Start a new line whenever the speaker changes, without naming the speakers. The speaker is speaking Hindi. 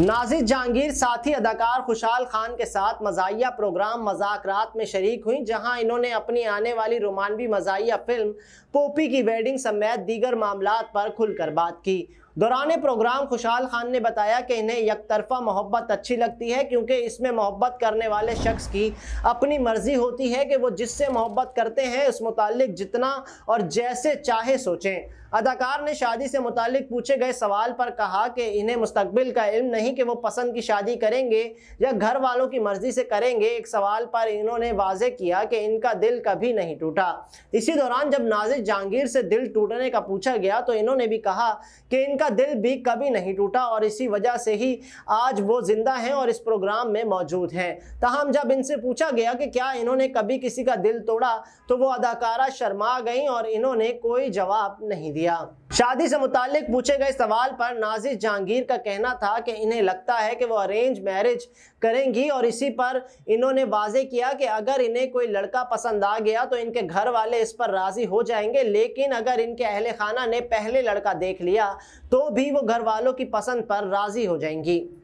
नाजिर जहांगीर साथी अदाकार खुशहाल खान के साथ मजाया प्रोग्राम मजाक रात में शरीक हुई जहां इन्होंने अपनी आने वाली रोमानवी मजाया फिल्म पोपी की वेडिंग समेत दीगर मामला पर खुलकर बात की दौरान प्रोग्राम खुशहाल खान ने बताया कि इन्हें तरफा मोहब्बत अच्छी लगती है क्योंकि इसमें मोहब्बत करने वाले शख्स की अपनी मर्जी होती है कि वो जिससे मोहब्बत करते हैं उस मुतल जितना और जैसे चाहे सोचें अदाकार ने शादी से मुतल पूछे गए सवाल पर कहा कि इन्हें मुस्तबिल का इल्म नहीं कि वो पसंद की शादी करेंगे या घर वालों की मर्जी से करेंगे एक सवाल पर इन्होंने वाजे किया कि इनका दिल कभी नहीं टूटा इसी दौरान जब नाजिर जहांगीर से दिल टूटने का पूछा गया तो इन्होंने भी कहा कि इनका इनका दिल भी कभी नहीं टूटा और इसी वजह से ही आज वो जिंदा हैं और इस प्रोग्राम में मौजूद हैं तहम जब इनसे पूछा गया कि क्या इन्होंने कभी किसी का दिल तोड़ा तो वो अदाकारा शर्मा गई और इन्होंने कोई जवाब नहीं दिया शादी से मुतालिक पूछे गए सवाल पर नाजिर जहांगीर का कहना था कि इन्हें लगता है कि वो अरेंज मैरिज करेंगी और इसी पर इन्होंने वाजे किया कि अगर इन्हें कोई लड़का पसंद आ गया तो इनके घर वाले इस पर राज़ी हो जाएंगे लेकिन अगर इनके अहल खाना ने पहले लड़का देख लिया तो भी वो घर वालों की पसंद पर राज़ी हो जाएंगी